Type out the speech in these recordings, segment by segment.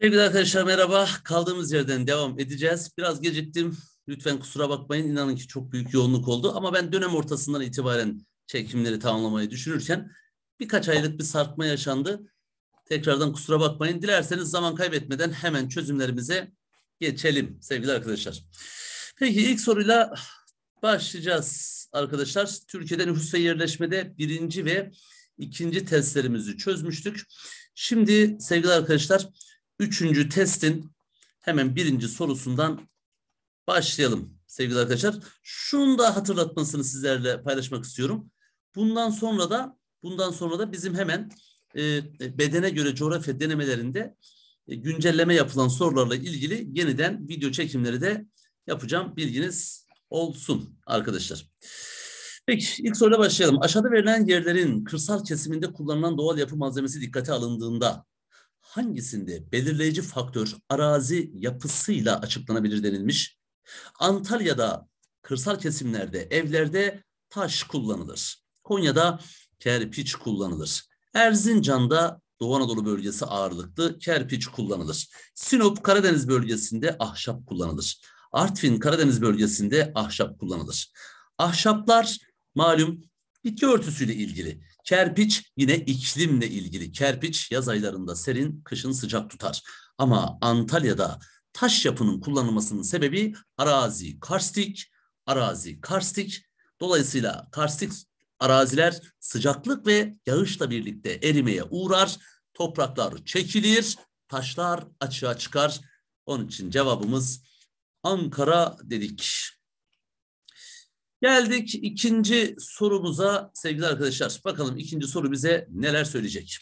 Sevgili arkadaşlar merhaba. Kaldığımız yerden devam edeceğiz. Biraz geciktim. Lütfen kusura bakmayın. İnanın ki çok büyük yoğunluk oldu. Ama ben dönem ortasından itibaren çekimleri tamamlamayı düşünürken birkaç aylık bir sarkma yaşandı. Tekrardan kusura bakmayın. Dilerseniz zaman kaybetmeden hemen çözümlerimize geçelim sevgili arkadaşlar. Peki ilk soruyla başlayacağız arkadaşlar. Türkiye'de nüfus ve yerleşmede birinci ve ikinci testlerimizi çözmüştük. Şimdi sevgili arkadaşlar Üçüncü testin hemen birinci sorusundan başlayalım sevgili arkadaşlar. Şunu da hatırlatmasını sizlerle paylaşmak istiyorum. Bundan sonra da bundan sonra da bizim hemen e, bedene göre coğrafya denemelerinde e, güncelleme yapılan sorularla ilgili yeniden video çekimleri de yapacağım. Bilginiz olsun arkadaşlar. Peki ilk soruyla başlayalım. Aşağıda verilen yerlerin kırsal kesiminde kullanılan doğal yapı malzemesi dikkate alındığında hangisinde belirleyici faktör arazi yapısıyla açıklanabilir denilmiş. Antalya'da kırsal kesimlerde evlerde taş kullanılır. Konya'da kerpiç kullanılır. Erzincan'da Doğu Anadolu bölgesi ağırlıklı kerpiç kullanılır. Sinop Karadeniz bölgesinde ahşap kullanılır. Artvin Karadeniz bölgesinde ahşap kullanılır. Ahşaplar malum bitki örtüsüyle ilgili. Kerpiç yine iklimle ilgili. Kerpiç yaz aylarında serin, kışın sıcak tutar. Ama Antalya'da taş yapının kullanılmasının sebebi arazi karstik, arazi karstik. Dolayısıyla karstik araziler sıcaklık ve yağışla birlikte erimeye uğrar, topraklar çekilir, taşlar açığa çıkar. Onun için cevabımız Ankara dedik. Geldik ikinci sorumuza sevgili arkadaşlar. Bakalım ikinci soru bize neler söyleyecek.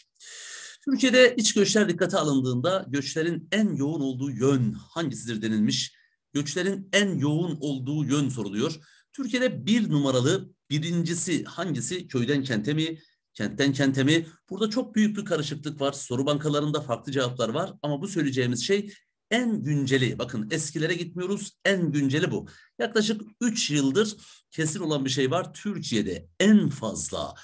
Türkiye'de iç göçler dikkate alındığında göçlerin en yoğun olduğu yön hangisidir denilmiş. Göçlerin en yoğun olduğu yön soruluyor. Türkiye'de bir numaralı birincisi hangisi? Köyden kente mi? Kentten kente mi? Burada çok büyük bir karışıklık var. Soru bankalarında farklı cevaplar var. Ama bu söyleyeceğimiz şey en günceli, bakın eskilere gitmiyoruz, en günceli bu. Yaklaşık 3 yıldır kesin olan bir şey var. Türkiye'de en fazla,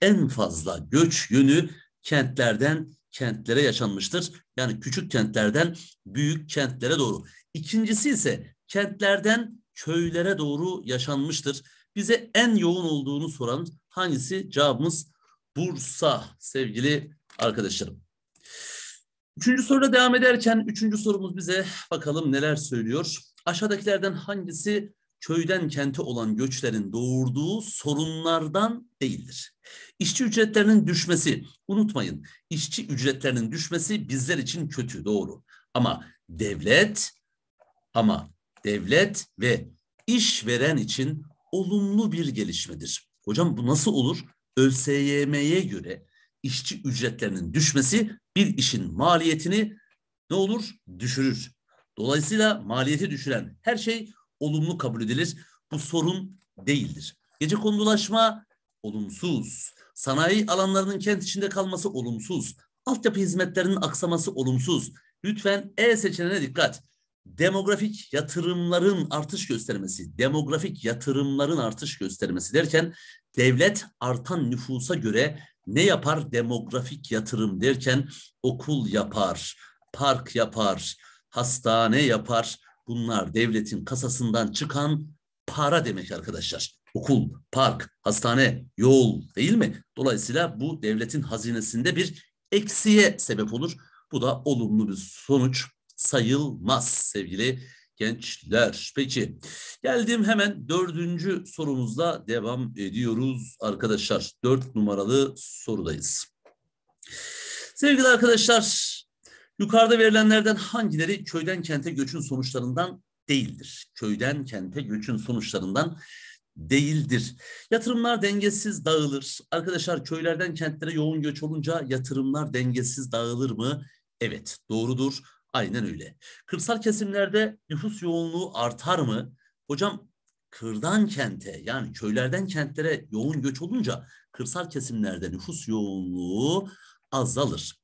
en fazla göç yönü kentlerden kentlere yaşanmıştır. Yani küçük kentlerden büyük kentlere doğru. İkincisi ise kentlerden köylere doğru yaşanmıştır. Bize en yoğun olduğunu soran hangisi? Cevabımız Bursa sevgili arkadaşlarım. Üçüncü soruda devam ederken üçüncü sorumuz bize bakalım neler söylüyor. Aşağıdakilerden hangisi köyden kente olan göçlerin doğurduğu sorunlardan değildir. İşçi ücretlerinin düşmesi, unutmayın işçi ücretlerinin düşmesi bizler için kötü doğru. Ama devlet ama devlet ve işveren için olumlu bir gelişmedir. Hocam bu nasıl olur? ÖSYM'ye göre işçi ücretlerinin düşmesi bir işin maliyetini ne olur? Düşürür. Dolayısıyla maliyeti düşüren her şey olumlu kabul edilir. Bu sorun değildir. Gece kondulaşma olumsuz. Sanayi alanlarının kent içinde kalması olumsuz. Altyapı hizmetlerinin aksaması olumsuz. Lütfen E seçeneğine dikkat. Demografik yatırımların artış göstermesi, demografik yatırımların artış göstermesi derken devlet artan nüfusa göre ne yapar? Demografik yatırım derken okul yapar, park yapar, hastane yapar. Bunlar devletin kasasından çıkan para demek arkadaşlar. Okul, park, hastane, yol değil mi? Dolayısıyla bu devletin hazinesinde bir eksiye sebep olur. Bu da olumlu bir sonuç sayılmaz sevgili gençler. Peki geldim hemen dördüncü sorumuzla devam ediyoruz arkadaşlar. Dört numaralı sorudayız. Sevgili arkadaşlar yukarıda verilenlerden hangileri köyden kente göçün sonuçlarından değildir? Köyden kente göçün sonuçlarından değildir. Yatırımlar dengesiz dağılır. Arkadaşlar köylerden kentlere yoğun göç olunca yatırımlar dengesiz dağılır mı? Evet doğrudur Aynen öyle. Kırsal kesimlerde nüfus yoğunluğu artar mı? Hocam kırdan kente yani köylerden kentlere yoğun göç olunca kırsal kesimlerde nüfus yoğunluğu azalır.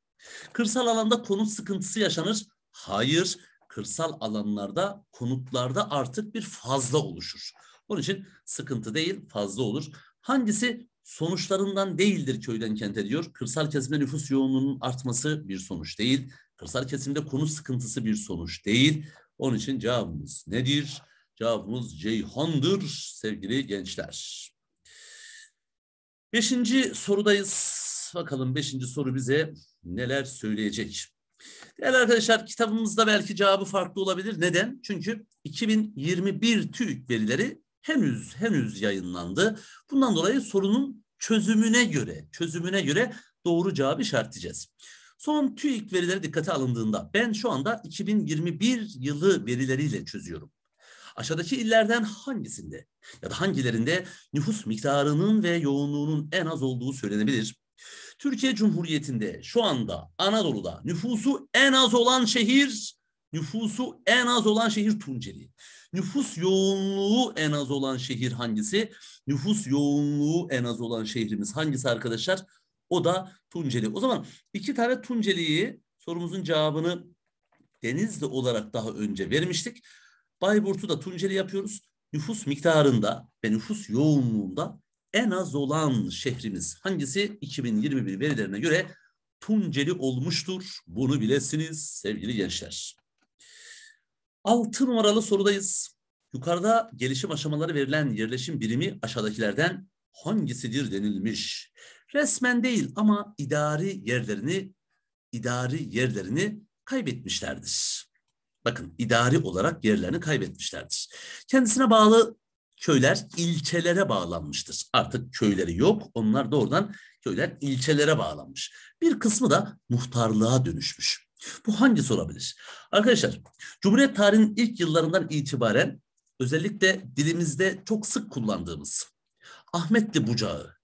Kırsal alanda konut sıkıntısı yaşanır. Hayır, kırsal alanlarda konutlarda artık bir fazla oluşur. Onun için sıkıntı değil fazla olur. Hangisi sonuçlarından değildir köyden kente diyor. Kırsal kesimde nüfus yoğunluğunun artması bir sonuç değil. Kırsal kesimde konu sıkıntısı bir sonuç değil. Onun için cevabımız nedir? Cevabımız Ceyhan'dır sevgili gençler. Beşinci sorudayız. Bakalım beşinci soru bize neler söyleyecek. Değerli arkadaşlar kitabımızda belki cevabı farklı olabilir. Neden? Çünkü 2021 TÜİK verileri henüz henüz yayınlandı. Bundan dolayı sorunun çözümüne göre, çözümüne göre doğru cevabı işaretleyeceğiz. Son TÜİK verileri dikkate alındığında ben şu anda 2021 yılı verileriyle çözüyorum. Aşağıdaki illerden hangisinde ya da hangilerinde nüfus miktarının ve yoğunluğunun en az olduğu söylenebilir? Türkiye Cumhuriyeti'nde şu anda Anadolu'da nüfusu en az olan şehir Nüfusu en az olan şehir Tunceli. Nüfus yoğunluğu en az olan şehir hangisi? Nüfus yoğunluğu en az olan şehrimiz hangisi arkadaşlar? O da Tunceli. O zaman iki tane Tunceli'yi sorumuzun cevabını Denizli olarak daha önce vermiştik. Bayburt'u da Tunceli yapıyoruz. Nüfus miktarında ve nüfus yoğunluğunda en az olan şehrimiz hangisi? 2021 verilerine göre Tunceli olmuştur. Bunu bilesiniz sevgili gençler. 6 numaralı sorudayız. Yukarıda gelişim aşamaları verilen yerleşim birimi aşağıdakilerden hangisidir denilmiş resmen değil ama idari yerlerini idari yerlerini kaybetmişlerdir. Bakın idari olarak yerlerini kaybetmişlerdir. Kendisine bağlı köyler ilçelere bağlanmıştır. Artık köyleri yok. Onlar doğrudan köyler ilçelere bağlanmış. Bir kısmı da muhtarlığa dönüşmüş. Bu hangisi olabilir? Arkadaşlar, Cumhuriyet tarihinin ilk yıllarından itibaren özellikle dilimizde çok sık kullandığımız Ahmetli Bucağı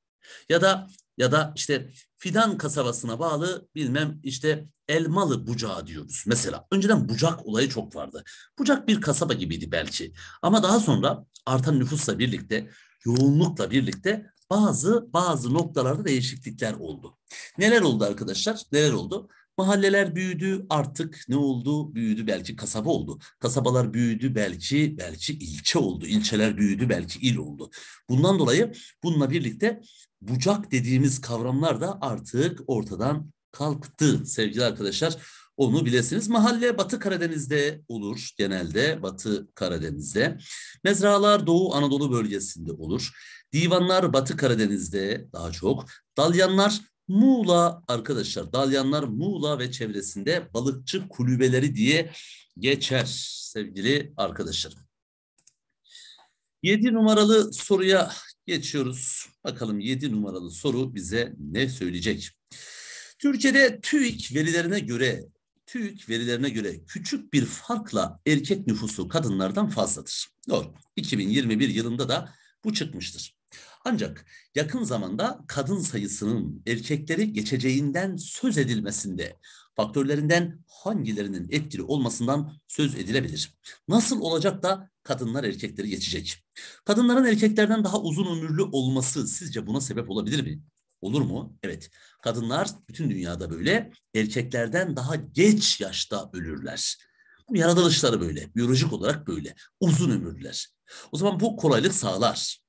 ya da ya da işte fidan kasabasına bağlı bilmem işte elmalı bucağı diyoruz mesela. Önceden bucak olayı çok vardı. Bucak bir kasaba gibiydi belki ama daha sonra artan nüfusla birlikte yoğunlukla birlikte bazı bazı noktalarda değişiklikler oldu. Neler oldu arkadaşlar? Neler oldu? Mahalleler büyüdü artık ne oldu? Büyüdü belki kasaba oldu. Kasabalar büyüdü belki belki ilçe oldu. İlçeler büyüdü belki il oldu. Bundan dolayı bununla birlikte bucak dediğimiz kavramlar da artık ortadan kalktı sevgili arkadaşlar. Onu bilesiniz. Mahalle Batı Karadeniz'de olur genelde Batı Karadeniz'de. Mezralar Doğu Anadolu bölgesinde olur. Divanlar Batı Karadeniz'de daha çok. Dalyanlar Muğla arkadaşlar dalyanlar Muğla ve çevresinde balıkçı kulübeleri diye geçer sevgili arkadaşlarım. 7 numaralı soruya geçiyoruz. Bakalım 7 numaralı soru bize ne söyleyecek? Türkiye'de TÜİK verilerine göre TÜİK verilerine göre küçük bir farkla erkek nüfusu kadınlardan fazladır. Doğru. 2021 yılında da bu çıkmıştır. Ancak yakın zamanda kadın sayısının erkekleri geçeceğinden söz edilmesinde faktörlerinden hangilerinin etkili olmasından söz edilebilir. Nasıl olacak da kadınlar erkekleri geçecek? Kadınların erkeklerden daha uzun ömürlü olması sizce buna sebep olabilir mi? Olur mu? Evet. Kadınlar bütün dünyada böyle erkeklerden daha geç yaşta ölürler. Bu yaratılışları böyle, biyolojik olarak böyle. Uzun ömürlüler. O zaman bu kolaylık sağlar.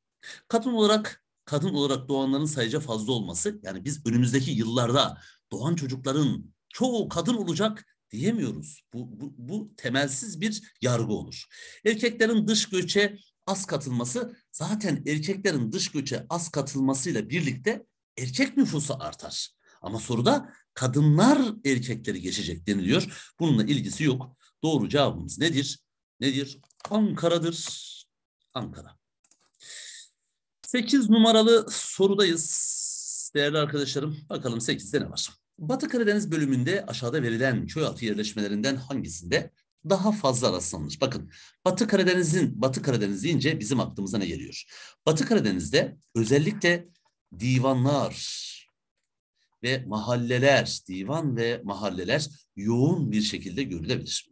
Kadın olarak kadın olarak doğanların sayıca fazla olması yani biz önümüzdeki yıllarda doğan çocukların çoğu kadın olacak diyemiyoruz. Bu, bu, bu temelsiz bir yargı olur. Erkeklerin dış göçe az katılması zaten erkeklerin dış göçe az katılmasıyla birlikte erkek nüfusu artar. Ama soruda kadınlar erkekleri geçecek deniliyor. Bununla ilgisi yok. Doğru cevabımız nedir? Nedir? Ankara'dır. Ankara. 8 numaralı sorudayız değerli arkadaşlarım. Bakalım 8'de ne var? Batı Karadeniz bölümünde aşağıda verilen köy altı yerleşmelerinden hangisinde daha fazla rastlanır? Bakın Batı Karadeniz'in Batı Karadeniz deyince bizim aklımıza ne geliyor? Batı Karadeniz'de özellikle divanlar ve mahalleler, divan ve mahalleler yoğun bir şekilde görülebilir.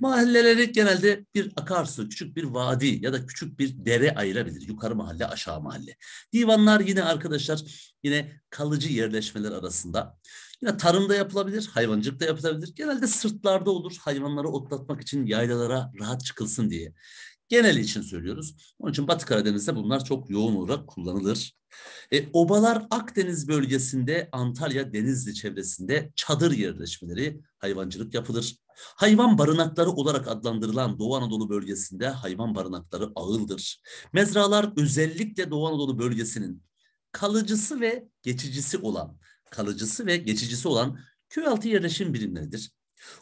Mahalleleri genelde bir akarsu, küçük bir vadi ya da küçük bir dere ayırabilir. Yukarı mahalle, aşağı mahalle. Divanlar yine arkadaşlar yine kalıcı yerleşmeler arasında. Yine tarımda yapılabilir, hayvancılıkta yapılabilir. Genelde sırtlarda olur hayvanları otlatmak için yaylalara rahat çıkılsın diye. Genel için söylüyoruz. Onun için Batı Karadeniz'de bunlar çok yoğun olarak kullanılır. E, obalar Akdeniz bölgesinde Antalya Denizli çevresinde çadır yerleşmeleri hayvancılık yapılır. Hayvan barınakları olarak adlandırılan Doğu Anadolu bölgesinde hayvan barınakları ağıldır. Mezralar özellikle Doğu Anadolu bölgesinin kalıcısı ve geçicisi olan kalıcısı ve geçicisi olan köyaltı yerleşim birimleridir.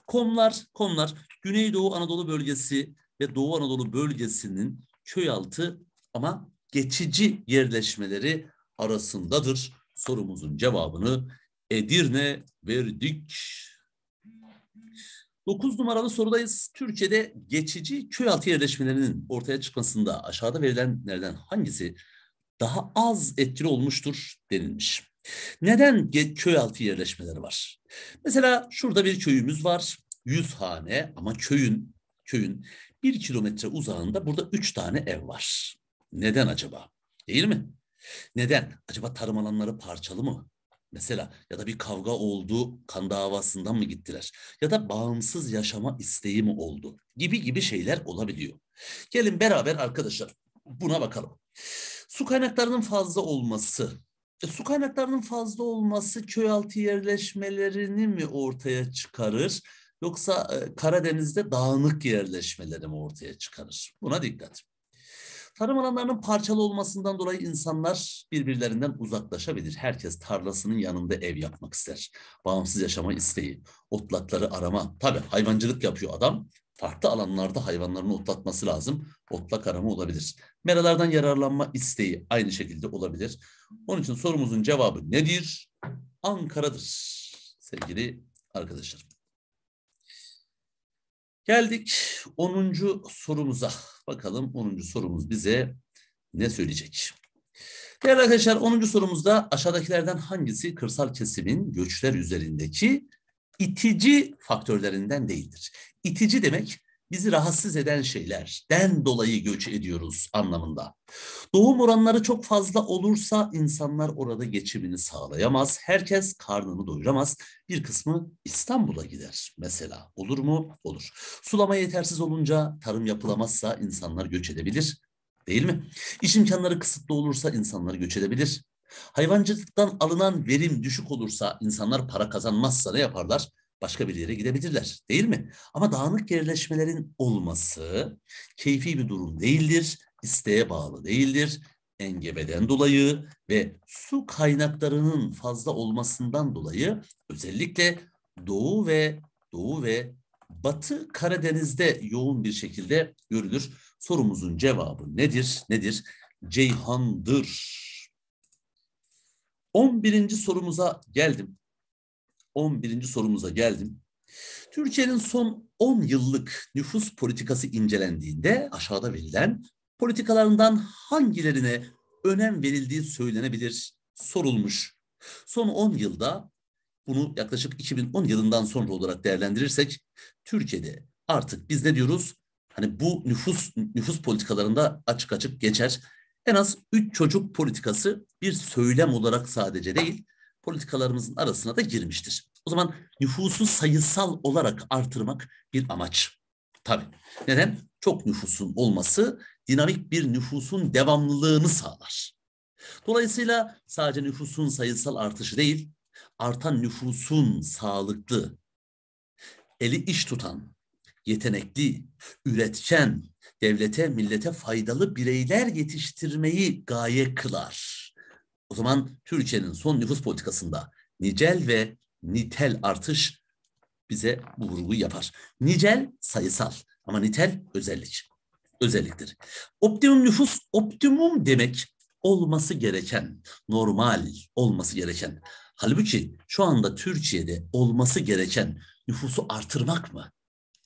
Komlar, komlar Güneydoğu Anadolu bölgesi ve Doğu Anadolu bölgesinin köyaltı ama geçici yerleşmeleri arasındadır. Sorumuzun cevabını Edirne verdik. 9 numaralı sorudayız. Türkiye'de geçici köy altı yerleşmelerinin ortaya çıkmasında aşağıda verilenlerden hangisi daha az etkili olmuştur denilmiş. Neden köy altı yerleşmeleri var? Mesela şurada bir köyümüz var. 100 hane ama köyün köyün bir kilometre uzağında burada üç tane ev var. Neden acaba? Değil mi? Neden? Acaba tarım alanları parçalı mı? Mesela ya da bir kavga oldu, kan davasından mı gittiler? Ya da bağımsız yaşama isteği mi oldu? Gibi gibi şeyler olabiliyor. Gelin beraber arkadaşlar buna bakalım. Su kaynaklarının fazla olması, e, su kaynaklarının fazla olması köy altı yerleşmelerini mi ortaya çıkarır? Yoksa e, Karadeniz'de dağınık yerleşmeleri mi ortaya çıkarır? Buna dikkat. Tarım alanlarının parçalı olmasından dolayı insanlar birbirlerinden uzaklaşabilir. Herkes tarlasının yanında ev yapmak ister. Bağımsız yaşama isteği, otlakları arama. Tabii hayvancılık yapıyor adam. Farklı alanlarda hayvanlarını otlatması lazım. Otlak arama olabilir. Meralardan yararlanma isteği aynı şekilde olabilir. Onun için sorumuzun cevabı nedir? Ankara'dır sevgili arkadaşlarım. Geldik 10. sorumuza. Bakalım 10. sorumuz bize ne söyleyecek? Değerli arkadaşlar 10. sorumuzda aşağıdakilerden hangisi kırsal kesimin göçler üzerindeki itici faktörlerinden değildir? İtici demek bizi rahatsız eden şeylerden dolayı göç ediyoruz anlamında. Doğum oranları çok fazla olursa insanlar orada geçimini sağlayamaz. Herkes karnını doyuramaz. Bir kısmı İstanbul'a gider mesela. Olur mu? Olur. Sulama yetersiz olunca tarım yapılamazsa insanlar göç edebilir. Değil mi? İş imkanları kısıtlı olursa insanlar göç edebilir. Hayvancılıktan alınan verim düşük olursa, insanlar para kazanmazsa ne yaparlar? başka bir yere gidebilirler değil mi? Ama dağınık yerleşmelerin olması keyfi bir durum değildir, isteğe bağlı değildir. Engebeden dolayı ve su kaynaklarının fazla olmasından dolayı özellikle doğu ve doğu ve batı Karadeniz'de yoğun bir şekilde görülür. Sorumuzun cevabı nedir? Nedir? Ceyhan'dır. 11. sorumuza geldim. 11. sorumuza geldim. Türkiye'nin son 10 yıllık nüfus politikası incelendiğinde aşağıda verilen politikalarından hangilerine önem verildiği söylenebilir sorulmuş. Son 10 yılda bunu yaklaşık 2010 yılından sonra olarak değerlendirirsek Türkiye'de artık biz ne diyoruz? Hani bu nüfus nüfus politikalarında açık açık geçer. En az 3 çocuk politikası bir söylem olarak sadece değil, politikalarımızın arasına da girmiştir. O zaman nüfusu sayısal olarak artırmak bir amaç. Tabii. Neden? Çok nüfusun olması dinamik bir nüfusun devamlılığını sağlar. Dolayısıyla sadece nüfusun sayısal artışı değil, artan nüfusun sağlıklı, eli iş tutan, yetenekli, üretken, devlete, millete faydalı bireyler yetiştirmeyi gaye kılar. O zaman Türkiye'nin son nüfus politikasında nicel ve nitel artış bize bu vurguyu yapar. Nicel sayısal ama nitel özellik. Özelliktir. Optimum nüfus optimum demek olması gereken, normal olması gereken. Halbuki şu anda Türkiye'de olması gereken nüfusu artırmak mı?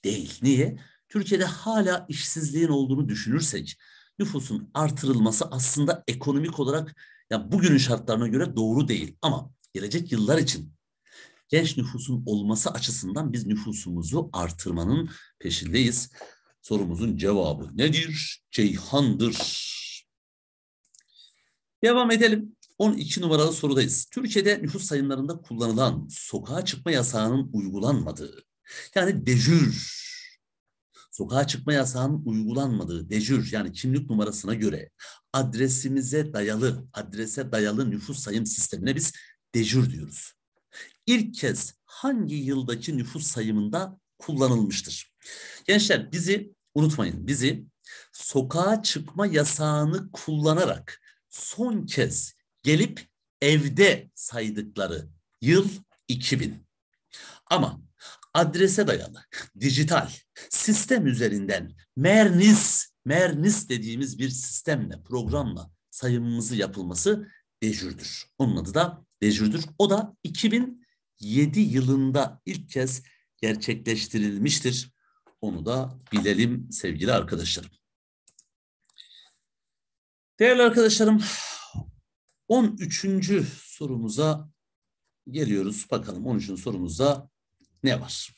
Değil. Niye? Türkiye'de hala işsizliğin olduğunu düşünürsek nüfusun artırılması aslında ekonomik olarak ya bugünün şartlarına göre doğru değil ama gelecek yıllar için genç nüfusun olması açısından biz nüfusumuzu artırmanın peşindeyiz. Sorumuzun cevabı nedir? Ceyhan'dır. Devam edelim. 12 numaralı sorudayız. Türkiye'de nüfus sayımlarında kullanılan sokağa çıkma yasağının uygulanmadığı yani dejür sokağa çıkma yasağının uygulanmadığı dejür yani kimlik numarasına göre adresimize dayalı, adrese dayalı nüfus sayım sistemine biz dejür diyoruz. İlk kez hangi yıldaki nüfus sayımında kullanılmıştır? Gençler bizi unutmayın, bizi sokağa çıkma yasağını kullanarak son kez gelip evde saydıkları yıl 2000. Ama adrese dayalı, dijital, sistem üzerinden merniz, merniz dediğimiz bir sistemle, programla sayımımızı yapılması dejürdür. Onun adı da dejürdür. O da 2007 yılında ilk kez gerçekleştirilmiştir. Onu da bilelim sevgili arkadaşlarım. Değerli arkadaşlarım, 13. sorumuza geliyoruz. Bakalım 13. sorumuzda ne var?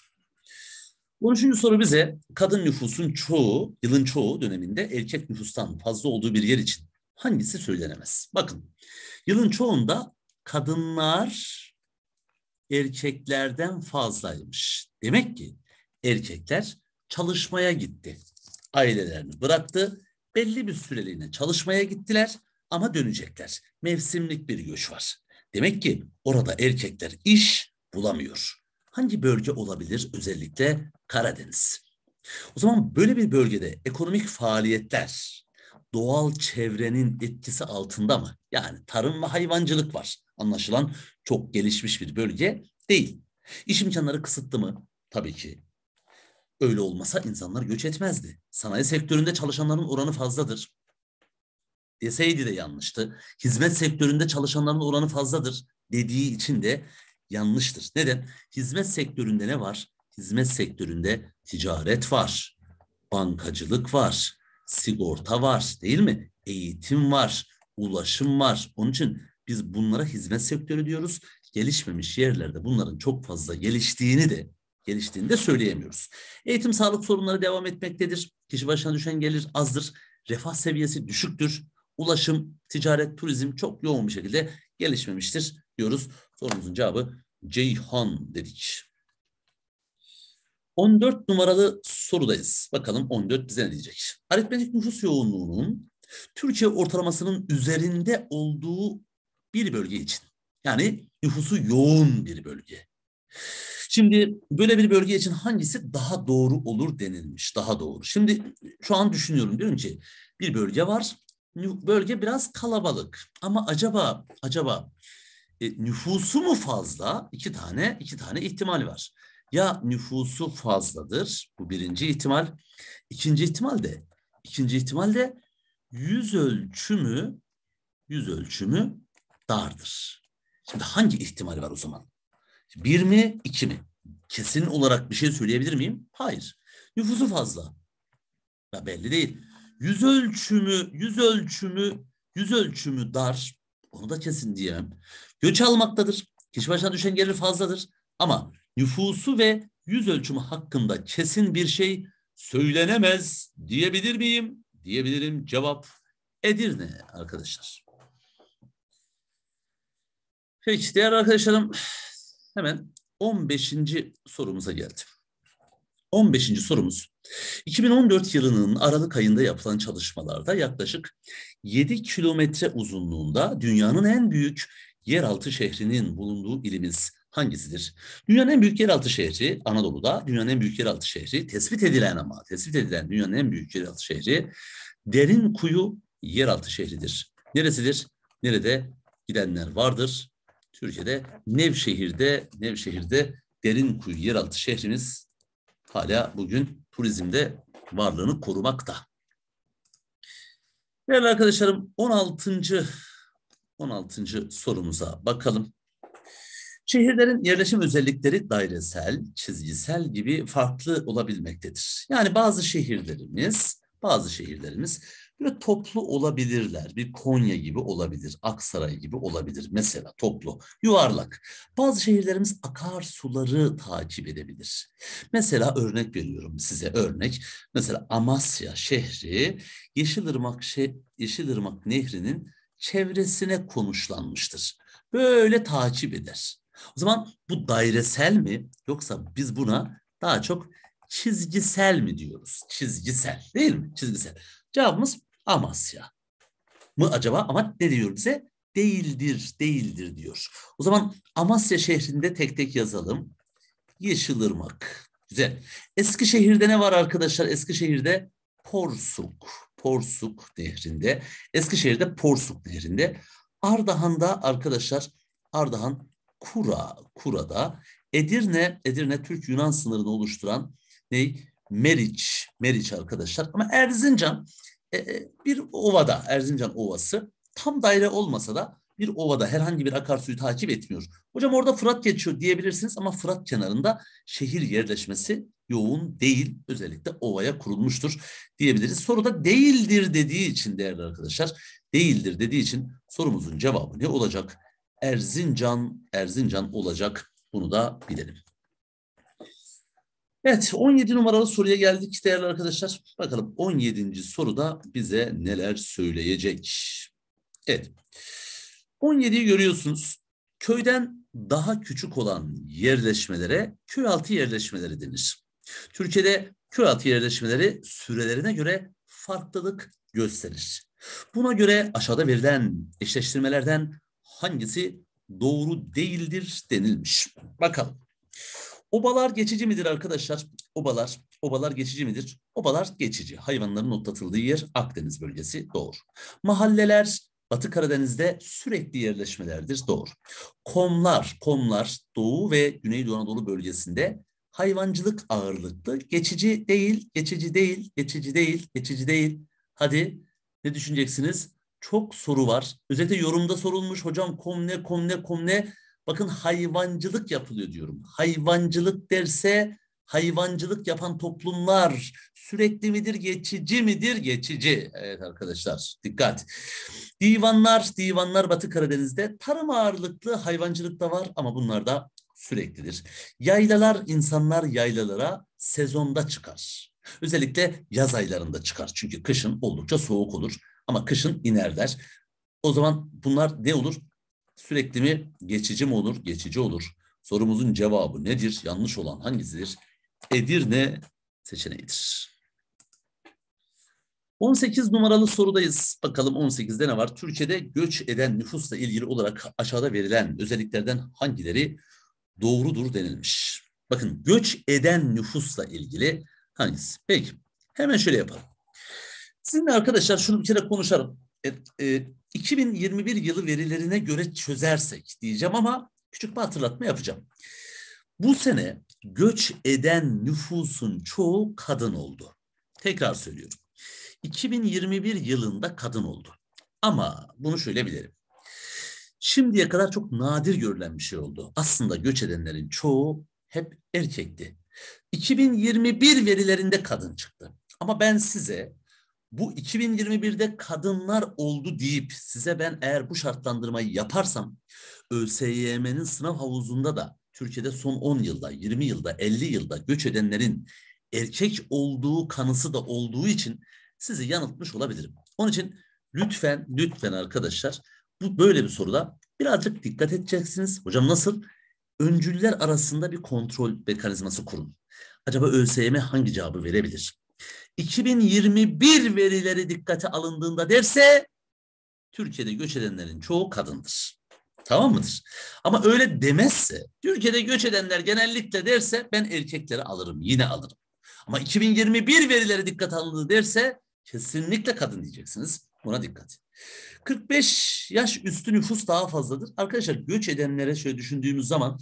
13. soru bize kadın nüfusun çoğu, yılın çoğu döneminde erkek nüfustan fazla olduğu bir yer için hangisi söylenemez? Bakın yılın çoğunda kadınlar erkeklerden fazlaymış. Demek ki erkekler çalışmaya gitti. Ailelerini bıraktı. Belli bir süreliğine çalışmaya gittiler ama dönecekler. Mevsimlik bir göç var. Demek ki orada erkekler iş bulamıyor hangi bölge olabilir özellikle Karadeniz? O zaman böyle bir bölgede ekonomik faaliyetler doğal çevrenin etkisi altında mı? Yani tarım ve hayvancılık var. Anlaşılan çok gelişmiş bir bölge değil. İş imkanları kısıtlı mı? Tabii ki. Öyle olmasa insanlar göç etmezdi. Sanayi sektöründe çalışanların oranı fazladır. Deseydi de yanlıştı. Hizmet sektöründe çalışanların oranı fazladır dediği için de yanlıştır. Neden? Hizmet sektöründe ne var? Hizmet sektöründe ticaret var, bankacılık var, sigorta var değil mi? Eğitim var, ulaşım var. Onun için biz bunlara hizmet sektörü diyoruz. Gelişmemiş yerlerde bunların çok fazla geliştiğini de geliştiğini de söyleyemiyoruz. Eğitim sağlık sorunları devam etmektedir. Kişi başına düşen gelir azdır. Refah seviyesi düşüktür. Ulaşım, ticaret, turizm çok yoğun bir şekilde gelişmemiştir diyoruz. Sorumuzun cevabı Ceyhan dedik. 14 numaralı sorudayız. Bakalım 14 bize ne diyecek? Aritmetik nüfus yoğunluğunun Türkiye ortalamasının üzerinde olduğu bir bölge için. Yani nüfusu yoğun bir bölge. Şimdi böyle bir bölge için hangisi daha doğru olur denilmiş, daha doğru. Şimdi şu an düşünüyorum diyorum ki bir bölge var, bölge biraz kalabalık ama acaba acaba e, nüfusu mu fazla? İki tane, iki tane ihtimal var. Ya nüfusu fazladır, bu birinci ihtimal. İkinci ihtimal de, ikinci ihtimal de yüz ölçümü, yüz ölçümü dardır. Şimdi hangi ihtimal var o zaman? Bir mi, iki mi? Kesin olarak bir şey söyleyebilir miyim? Hayır. Nüfusu fazla. Ya belli değil. Yüz ölçümü, yüz ölçümü, yüz ölçümü dar. Onu da kesin diyemem. Göç almaktadır. Kişi başına düşen gelir fazladır. Ama nüfusu ve yüz ölçümü hakkında kesin bir şey söylenemez diyebilir miyim? Diyebilirim. Cevap Edirne arkadaşlar. Peki değerli arkadaşlarım hemen 15. sorumuza geldim. 15. sorumuz 2014 yılının Aralık ayında yapılan çalışmalarda yaklaşık 7 kilometre uzunluğunda dünyanın en büyük yeraltı şehrinin bulunduğu ilimiz hangisidir? Dünyanın en büyük yeraltı şehri Anadolu'da dünyanın en büyük yeraltı şehri tespit edilen ama tespit edilen dünyanın en büyük yeraltı şehri derin kuyu yeraltı şehridir. Neresidir? Nerede gidenler vardır? Türkiye'de Nevşehir'de Nevşehir'de derin kuyu yeraltı şehrimiz hala bugün turizmde varlığını korumakta. Değerli arkadaşlarım 16. 16. sorumuza bakalım. Şehirlerin yerleşim özellikleri dairesel, çizgisel gibi farklı olabilmektedir. Yani bazı şehirlerimiz, bazı şehirlerimiz Böyle toplu olabilirler. Bir Konya gibi olabilir, Aksaray gibi olabilir mesela toplu, yuvarlak. Bazı şehirlerimiz akarsuları takip edebilir. Mesela örnek veriyorum size örnek. Mesela Amasya şehri Yeşilırmak, şeh Yeşilırmak Nehri'nin çevresine konuşlanmıştır. Böyle takip eder. O zaman bu dairesel mi yoksa biz buna daha çok çizgisel mi diyoruz? Çizgisel değil mi? Çizgisel. Cevabımız Amasya mı acaba? Ama ne diyor bize? Değildir, değildir diyor. O zaman Amasya şehrinde tek tek yazalım. Yeşilırmak. Güzel. Eskişehir'de ne var arkadaşlar? Eskişehir'de Porsuk. Porsuk Nehri'nde. Eskişehir'de Porsuk Nehri'nde. Ardahan'da arkadaşlar Ardahan Kura, Kura'da. Edirne, Edirne Türk-Yunan sınırını oluşturan ne? Meriç, Meriç arkadaşlar. Ama Erzincan, ee, bir ovada, Erzincan Ovası. Tam daire olmasa da bir ovada herhangi bir akarsuyu takip etmiyor. Hocam orada Fırat geçiyor diyebilirsiniz ama Fırat kenarında şehir yerleşmesi yoğun değil. Özellikle ovaya kurulmuştur diyebiliriz. Soruda değildir dediği için değerli arkadaşlar, değildir dediği için sorumuzun cevabı ne olacak? Erzincan, Erzincan olacak. Bunu da bilelim. Evet 17 numaralı soruya geldik değerli arkadaşlar. Bakalım 17. soruda bize neler söyleyecek. Evet 17'yi görüyorsunuz. Köyden daha küçük olan yerleşmelere köy altı yerleşmeleri denir. Türkiye'de köy altı yerleşmeleri sürelerine göre farklılık gösterir. Buna göre aşağıda verilen eşleştirmelerden hangisi doğru değildir denilmiş. Bakalım. Obalar geçici midir arkadaşlar? Obalar, obalar geçici midir? Obalar geçici. Hayvanların otlatıldığı yer Akdeniz bölgesi doğru. Mahalleler Batı Karadeniz'de sürekli yerleşmelerdir doğru. Komlar, komlar Doğu ve Güneydoğu Anadolu bölgesinde hayvancılık ağırlıklı. Geçici değil, geçici değil, geçici değil, geçici değil. Hadi ne düşüneceksiniz? Çok soru var. Özete yorumda sorulmuş hocam kom ne kom ne kom ne Bakın hayvancılık yapılıyor diyorum. Hayvancılık derse hayvancılık yapan toplumlar sürekli midir, geçici midir? Geçici. Evet arkadaşlar dikkat. Divanlar, divanlar Batı Karadeniz'de tarım ağırlıklı hayvancılık da var ama bunlar da süreklidir. Yaylalar, insanlar yaylalara sezonda çıkar. Özellikle yaz aylarında çıkar. Çünkü kışın oldukça soğuk olur ama kışın inerler. O zaman bunlar ne olur? Sürekli mi geçici mi olur? Geçici olur. Sorumuzun cevabı nedir? Yanlış olan hangisidir? Edirne seçeneğidir. 18 numaralı sorudayız. Bakalım 18'de ne var? Türkiye'de göç eden nüfusla ilgili olarak aşağıda verilen özelliklerden hangileri doğrudur denilmiş. Bakın göç eden nüfusla ilgili hangisi? Peki hemen şöyle yapalım. Sizinle arkadaşlar şunu bir kere konuşalım. 2021 e, e, yılı verilerine göre çözersek diyeceğim ama küçük bir hatırlatma yapacağım. Bu sene göç eden nüfusun çoğu kadın oldu. Tekrar söylüyorum. 2021 yılında kadın oldu. Ama bunu şöyle bilelim. Şimdiye kadar çok nadir görülen bir şey oldu. Aslında göç edenlerin çoğu hep erkekti. 2021 verilerinde kadın çıktı. Ama ben size bu 2021'de kadınlar oldu deyip size ben eğer bu şartlandırmayı yaparsam ÖSYM'nin sınav havuzunda da Türkiye'de son 10 yılda, 20 yılda, 50 yılda göç edenlerin erkek olduğu kanısı da olduğu için sizi yanıltmış olabilirim. Onun için lütfen, lütfen arkadaşlar bu böyle bir soruda birazcık dikkat edeceksiniz. Hocam nasıl? Öncüller arasında bir kontrol mekanizması kurun. Acaba ÖSYM hangi cevabı verebilir? 2021 verileri dikkate alındığında derse Türkiye'de göç edenlerin çoğu kadındır. Tamam mıdır? Ama öyle demezse, Türkiye'de göç edenler genellikle derse ben erkekleri alırım, yine alırım. Ama 2021 verileri dikkat alındığı derse kesinlikle kadın diyeceksiniz. Buna dikkat. 45 yaş üstü nüfus daha fazladır. Arkadaşlar göç edenlere şöyle düşündüğümüz zaman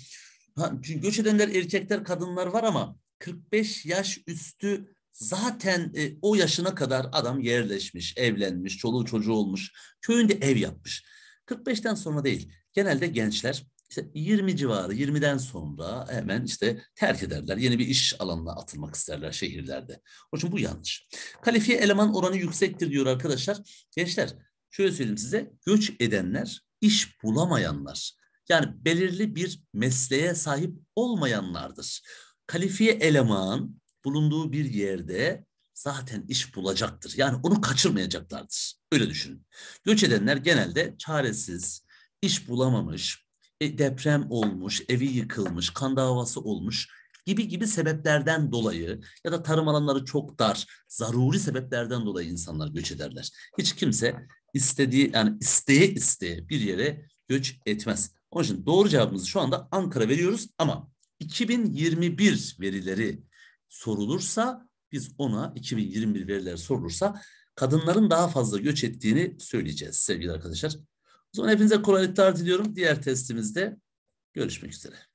çünkü göç edenler erkekler kadınlar var ama 45 yaş üstü zaten e, o yaşına kadar adam yerleşmiş, evlenmiş, çoluğu çocuğu olmuş, köyünde ev yapmış. 45'ten sonra değil. Genelde gençler işte 20 civarı, 20'den sonra hemen işte terk ederler. Yeni bir iş alanına atılmak isterler şehirlerde. O için bu yanlış. Kalifiye eleman oranı yüksektir diyor arkadaşlar. Gençler şöyle söyleyeyim size. Göç edenler, iş bulamayanlar. Yani belirli bir mesleğe sahip olmayanlardır. Kalifiye eleman bulunduğu bir yerde zaten iş bulacaktır. Yani onu kaçırmayacaklardır. Öyle düşünün. Göç edenler genelde çaresiz, iş bulamamış, e, deprem olmuş, evi yıkılmış, kan davası olmuş gibi gibi sebeplerden dolayı ya da tarım alanları çok dar, zaruri sebeplerden dolayı insanlar göç ederler. Hiç kimse istediği yani isteye isteye bir yere göç etmez. Onun için doğru cevabımızı şu anda Ankara veriyoruz ama 2021 verileri sorulursa biz ona 2021 veriler sorulursa kadınların daha fazla göç ettiğini söyleyeceğiz sevgili arkadaşlar. O zaman hepinize kolaylıklar diliyorum. Diğer testimizde görüşmek üzere.